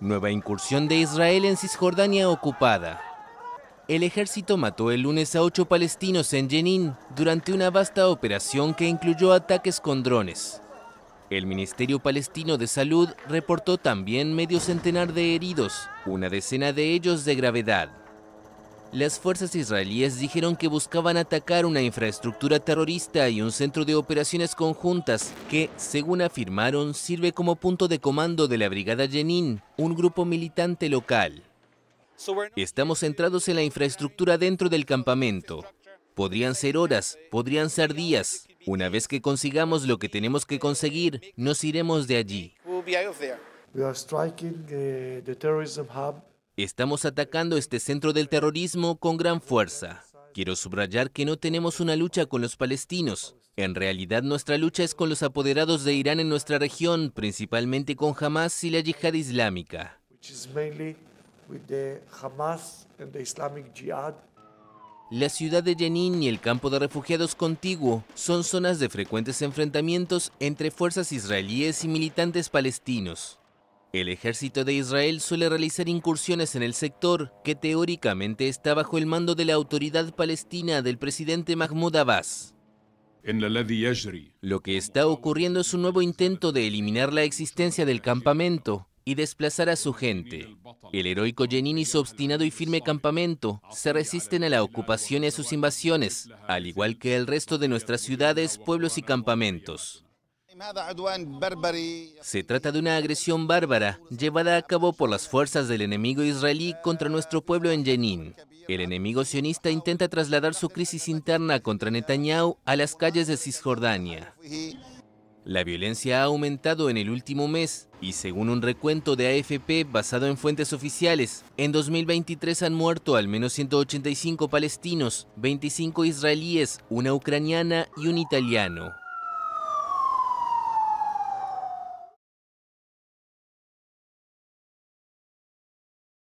Nueva incursión de Israel en Cisjordania ocupada. El ejército mató el lunes a ocho palestinos en Jenin durante una vasta operación que incluyó ataques con drones. El Ministerio Palestino de Salud reportó también medio centenar de heridos, una decena de ellos de gravedad. Las fuerzas israelíes dijeron que buscaban atacar una infraestructura terrorista y un centro de operaciones conjuntas que, según afirmaron, sirve como punto de comando de la Brigada Jenin, un grupo militante local. Estamos centrados en la infraestructura dentro del campamento. Podrían ser horas, podrían ser días. Una vez que consigamos lo que tenemos que conseguir, nos iremos de allí. We are striking, the Estamos atacando este centro del terrorismo con gran fuerza. Quiero subrayar que no tenemos una lucha con los palestinos. En realidad nuestra lucha es con los apoderados de Irán en nuestra región, principalmente con Hamas y la yihad islámica. La ciudad de Jenin y el campo de refugiados contiguo son zonas de frecuentes enfrentamientos entre fuerzas israelíes y militantes palestinos. El ejército de Israel suele realizar incursiones en el sector, que teóricamente está bajo el mando de la autoridad palestina del presidente Mahmoud Abbas. Lo que está ocurriendo es un nuevo intento de eliminar la existencia del campamento y desplazar a su gente. El heroico Jenin y su obstinado y firme campamento se resisten a la ocupación y a sus invasiones, al igual que el resto de nuestras ciudades, pueblos y campamentos. Se trata de una agresión bárbara llevada a cabo por las fuerzas del enemigo israelí contra nuestro pueblo en Jenin. El enemigo sionista intenta trasladar su crisis interna contra Netanyahu a las calles de Cisjordania. La violencia ha aumentado en el último mes y según un recuento de AFP basado en fuentes oficiales, en 2023 han muerto al menos 185 palestinos, 25 israelíes, una ucraniana y un italiano.